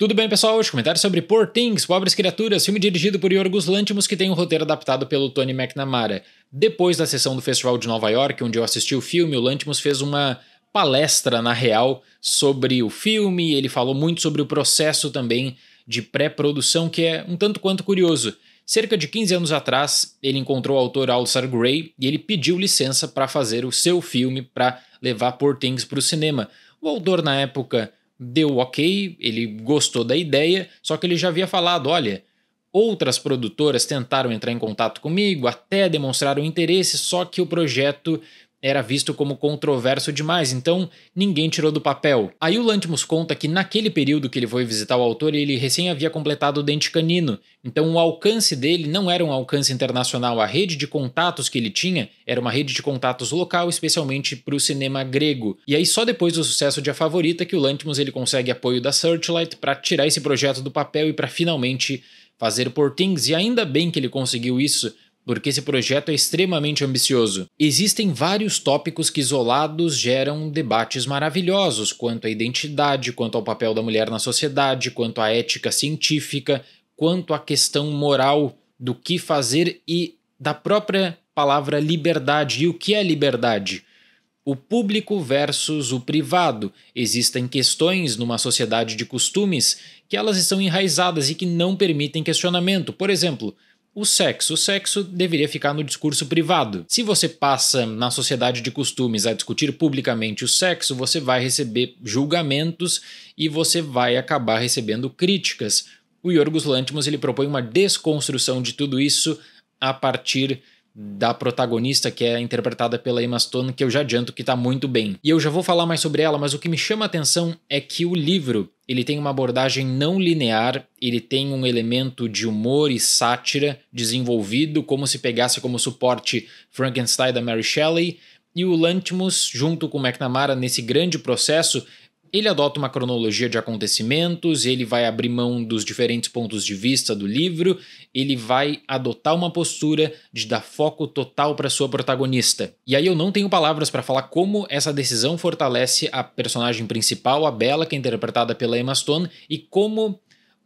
Tudo bem, pessoal? Hoje comentário sobre Poor Things, Pobres Criaturas, filme dirigido por Yorgos Lanthimos que tem um roteiro adaptado pelo Tony McNamara. Depois da sessão do Festival de Nova York, onde eu assisti o filme, o Lanthimos fez uma palestra, na real, sobre o filme, ele falou muito sobre o processo também de pré-produção, que é um tanto quanto curioso. Cerca de 15 anos atrás, ele encontrou o autor Alistair Gray e ele pediu licença para fazer o seu filme para levar Poor Things para o cinema. O autor, na época, deu ok, ele gostou da ideia, só que ele já havia falado: olha, outras produtoras tentaram entrar em contato comigo, até demonstraram interesse, só que o projeto era visto como controverso demais, então ninguém tirou do papel. Aí o Lantimos conta que naquele período que ele foi visitar o autor, ele recém havia completado o dente canino, então o alcance dele não era um alcance internacional, a rede de contatos que ele tinha era uma rede de contatos local, especialmente para o cinema grego. E aí só depois do sucesso de A Favorita que o Lantimos ele consegue apoio da Searchlight para tirar esse projeto do papel e para finalmente fazer Portings, e ainda bem que ele conseguiu isso, porque esse projeto é extremamente ambicioso. Existem vários tópicos que isolados geram debates maravilhosos quanto à identidade, quanto ao papel da mulher na sociedade, quanto à ética científica, quanto à questão moral do que fazer e da própria palavra liberdade. E o que é liberdade? o público versus o privado. Existem questões numa sociedade de costumes que elas estão enraizadas e que não permitem questionamento. Por exemplo, o sexo. O sexo deveria ficar no discurso privado. Se você passa na sociedade de costumes a discutir publicamente o sexo, você vai receber julgamentos e você vai acabar recebendo críticas. O Yorgos Lanthimos ele propõe uma desconstrução de tudo isso a partir da protagonista, que é interpretada pela Emma Stone, que eu já adianto que está muito bem. E eu já vou falar mais sobre ela, mas o que me chama a atenção é que o livro, ele tem uma abordagem não linear, ele tem um elemento de humor e sátira desenvolvido, como se pegasse como suporte Frankenstein da Mary Shelley, e o Lantimos, junto com o McNamara, nesse grande processo, ele adota uma cronologia de acontecimentos, ele vai abrir mão dos diferentes pontos de vista do livro, ele vai adotar uma postura de dar foco total para sua protagonista. E aí eu não tenho palavras para falar como essa decisão fortalece a personagem principal, a Bella, que é interpretada pela Emma Stone, e como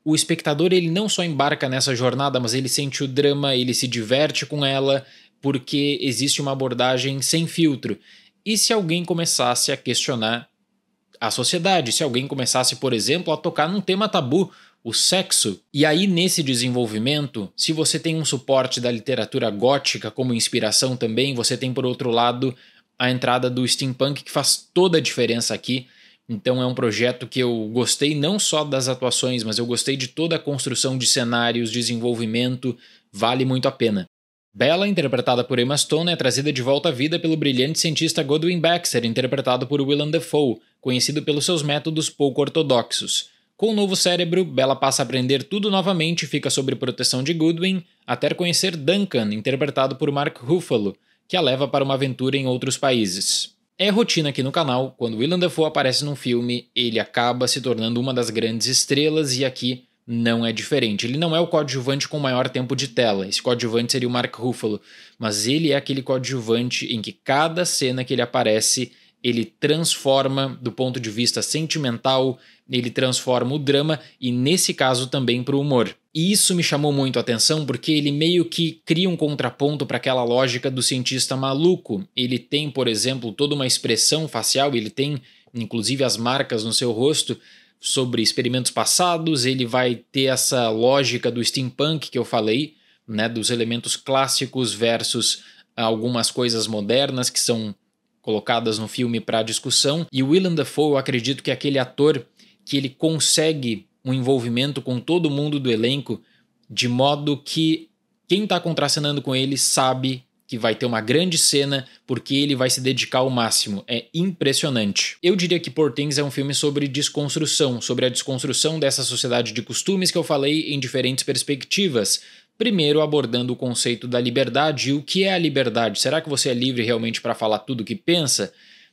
o espectador ele não só embarca nessa jornada, mas ele sente o drama, ele se diverte com ela, porque existe uma abordagem sem filtro. E se alguém começasse a questionar a sociedade. Se alguém começasse, por exemplo, a tocar num tema tabu, o sexo. E aí, nesse desenvolvimento, se você tem um suporte da literatura gótica como inspiração também, você tem, por outro lado, a entrada do steampunk, que faz toda a diferença aqui. Então, é um projeto que eu gostei não só das atuações, mas eu gostei de toda a construção de cenários, desenvolvimento, vale muito a pena. Bella, interpretada por Emma Stone, é trazida de volta à vida pelo brilhante cientista Godwin Baxter, interpretado por Willem Dafoe conhecido pelos seus métodos pouco ortodoxos. Com o novo cérebro, Bella passa a aprender tudo novamente e fica sob proteção de Goodwin, até conhecer Duncan, interpretado por Mark Ruffalo, que a leva para uma aventura em outros países. É rotina aqui no canal, quando Willem Dafoe aparece num filme, ele acaba se tornando uma das grandes estrelas e aqui não é diferente. Ele não é o coadjuvante com maior tempo de tela, esse coadjuvante seria o Mark Ruffalo, mas ele é aquele coadjuvante em que cada cena que ele aparece ele transforma do ponto de vista sentimental, ele transforma o drama e, nesse caso, também para o humor. E isso me chamou muito a atenção porque ele meio que cria um contraponto para aquela lógica do cientista maluco. Ele tem, por exemplo, toda uma expressão facial, ele tem inclusive as marcas no seu rosto sobre experimentos passados, ele vai ter essa lógica do steampunk que eu falei, né, dos elementos clássicos versus algumas coisas modernas que são colocadas no filme para discussão. E Willem Dafoe, eu acredito que é aquele ator que ele consegue um envolvimento com todo mundo do elenco de modo que quem está contracenando com ele sabe que vai ter uma grande cena porque ele vai se dedicar ao máximo. É impressionante. Eu diria que Poor Things é um filme sobre desconstrução, sobre a desconstrução dessa sociedade de costumes que eu falei em diferentes perspectivas, Primeiro, abordando o conceito da liberdade e o que é a liberdade. Será que você é livre realmente para falar tudo o que pensa?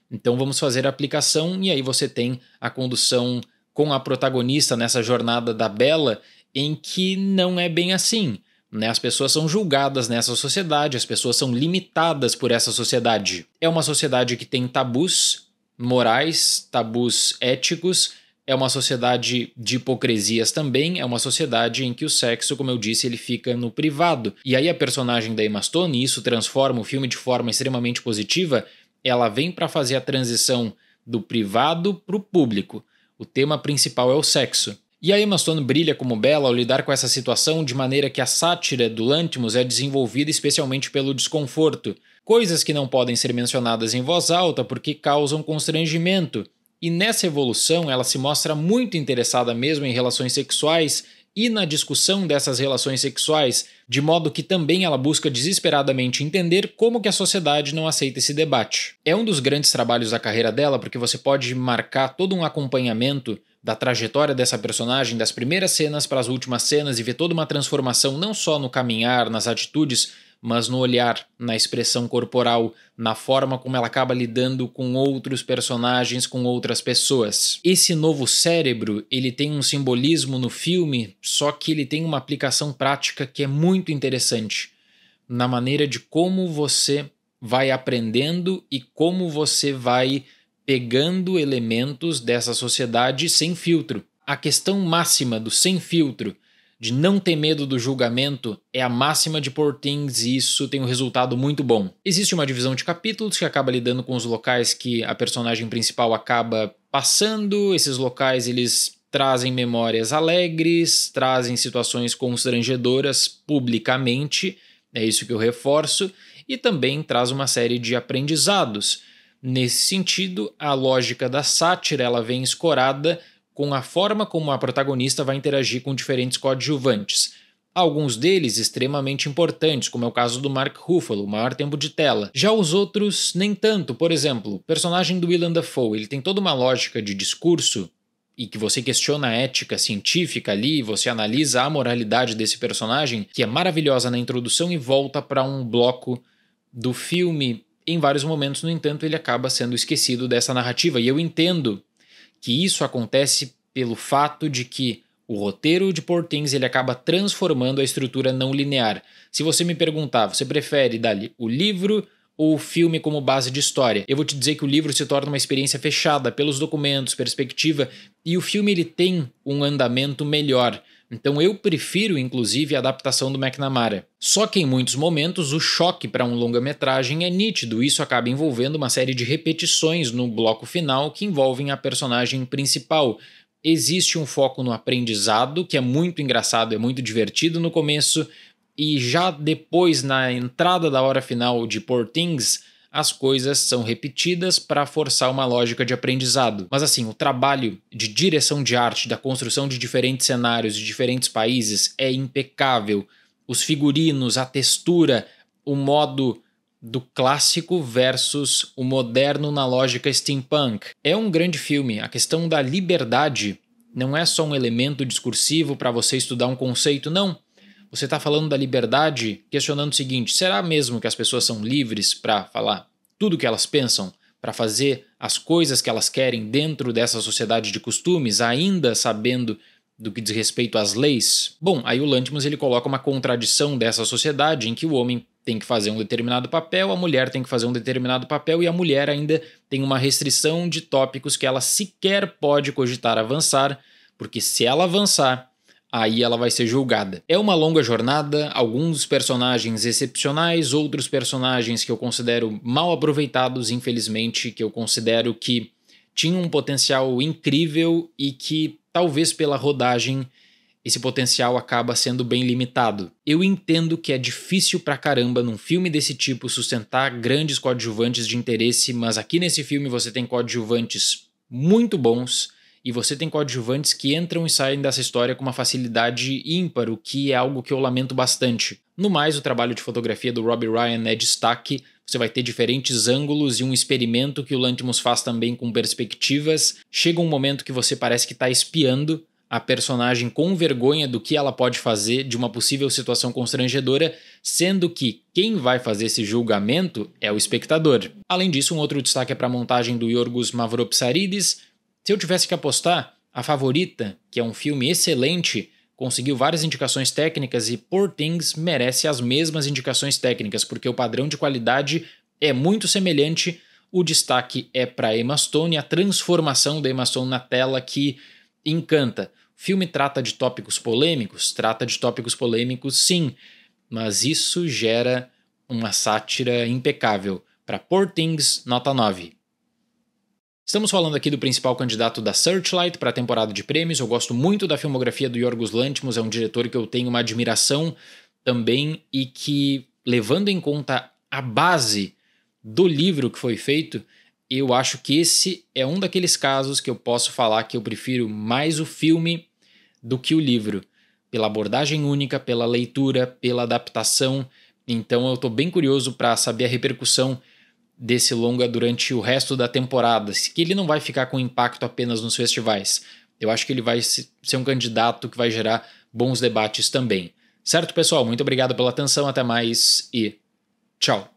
Então vamos fazer a aplicação e aí você tem a condução com a protagonista nessa jornada da Bela, em que não é bem assim. Né? As pessoas são julgadas nessa sociedade, as pessoas são limitadas por essa sociedade. É uma sociedade que tem tabus morais, tabus éticos é uma sociedade de hipocrisias também, é uma sociedade em que o sexo, como eu disse, ele fica no privado. E aí a personagem da Emma Stone, e isso transforma o filme de forma extremamente positiva, ela vem para fazer a transição do privado para o público. O tema principal é o sexo. E a Emma Stone brilha como bela ao lidar com essa situação de maneira que a sátira do Lantimos é desenvolvida especialmente pelo desconforto, coisas que não podem ser mencionadas em voz alta porque causam constrangimento, e nessa evolução, ela se mostra muito interessada mesmo em relações sexuais e na discussão dessas relações sexuais, de modo que também ela busca desesperadamente entender como que a sociedade não aceita esse debate. É um dos grandes trabalhos da carreira dela, porque você pode marcar todo um acompanhamento da trajetória dessa personagem, das primeiras cenas para as últimas cenas e ver toda uma transformação não só no caminhar, nas atitudes, mas no olhar, na expressão corporal, na forma como ela acaba lidando com outros personagens, com outras pessoas. Esse novo cérebro, ele tem um simbolismo no filme, só que ele tem uma aplicação prática que é muito interessante na maneira de como você vai aprendendo e como você vai pegando elementos dessa sociedade sem filtro. A questão máxima do sem filtro de não ter medo do julgamento é a máxima de Portings e isso tem um resultado muito bom. Existe uma divisão de capítulos que acaba lidando com os locais que a personagem principal acaba passando, esses locais eles trazem memórias alegres, trazem situações constrangedoras publicamente, é isso que eu reforço, e também traz uma série de aprendizados. Nesse sentido, a lógica da sátira ela vem escorada com a forma como a protagonista vai interagir com diferentes coadjuvantes. Alguns deles extremamente importantes, como é o caso do Mark Ruffalo, o maior tempo de tela. Já os outros, nem tanto. Por exemplo, o personagem do Willem Dafoe, ele tem toda uma lógica de discurso e que você questiona a ética científica ali, você analisa a moralidade desse personagem, que é maravilhosa na introdução e volta para um bloco do filme. Em vários momentos, no entanto, ele acaba sendo esquecido dessa narrativa. E eu entendo que isso acontece pelo fato de que o roteiro de Poor Things ele acaba transformando a estrutura não linear. Se você me perguntar, você prefere dali o livro ou o filme como base de história? Eu vou te dizer que o livro se torna uma experiência fechada pelos documentos, perspectiva, e o filme ele tem um andamento melhor. Então eu prefiro, inclusive, a adaptação do McNamara. Só que em muitos momentos o choque para um longa-metragem é nítido, isso acaba envolvendo uma série de repetições no bloco final que envolvem a personagem principal. Existe um foco no aprendizado, que é muito engraçado, é muito divertido no começo, e já depois, na entrada da hora final de Poor Things, as coisas são repetidas para forçar uma lógica de aprendizado. Mas assim, o trabalho de direção de arte, da construção de diferentes cenários de diferentes países é impecável. Os figurinos, a textura, o modo do clássico versus o moderno na lógica steampunk. É um grande filme. A questão da liberdade não é só um elemento discursivo para você estudar um conceito, não. Você está falando da liberdade, questionando o seguinte: será mesmo que as pessoas são livres para falar tudo o que elas pensam, para fazer as coisas que elas querem dentro dessa sociedade de costumes, ainda sabendo do que diz respeito às leis? Bom, aí o Lantimos ele coloca uma contradição dessa sociedade em que o homem tem que fazer um determinado papel, a mulher tem que fazer um determinado papel e a mulher ainda tem uma restrição de tópicos que ela sequer pode cogitar avançar, porque se ela avançar, aí ela vai ser julgada. É uma longa jornada, alguns personagens excepcionais, outros personagens que eu considero mal aproveitados, infelizmente, que eu considero que tinham um potencial incrível e que talvez pela rodagem esse potencial acaba sendo bem limitado. Eu entendo que é difícil pra caramba num filme desse tipo sustentar grandes coadjuvantes de interesse, mas aqui nesse filme você tem coadjuvantes muito bons e você tem coadjuvantes que entram e saem dessa história com uma facilidade ímpar, o que é algo que eu lamento bastante. No mais, o trabalho de fotografia do Robbie Ryan é destaque, você vai ter diferentes ângulos e um experimento que o Lantimos faz também com perspectivas. Chega um momento que você parece que está espiando a personagem com vergonha do que ela pode fazer de uma possível situação constrangedora, sendo que quem vai fazer esse julgamento é o espectador. Além disso, um outro destaque é para a montagem do Yorgos Mavropsarides, se eu tivesse que apostar, a favorita, que é um filme excelente, conseguiu várias indicações técnicas e Poor Things merece as mesmas indicações técnicas, porque o padrão de qualidade é muito semelhante. O destaque é para Emma Stone a transformação da Emma Stone na tela que encanta. O filme trata de tópicos polêmicos? Trata de tópicos polêmicos, sim, mas isso gera uma sátira impecável. Para Poor Things, nota 9. Estamos falando aqui do principal candidato da Searchlight para a temporada de prêmios. Eu gosto muito da filmografia do Yorgos Lanthimos, é um diretor que eu tenho uma admiração também e que, levando em conta a base do livro que foi feito, eu acho que esse é um daqueles casos que eu posso falar que eu prefiro mais o filme do que o livro, pela abordagem única, pela leitura, pela adaptação. Então eu estou bem curioso para saber a repercussão desse longa durante o resto da temporada, que ele não vai ficar com impacto apenas nos festivais. Eu acho que ele vai ser um candidato que vai gerar bons debates também. Certo, pessoal? Muito obrigado pela atenção, até mais e tchau!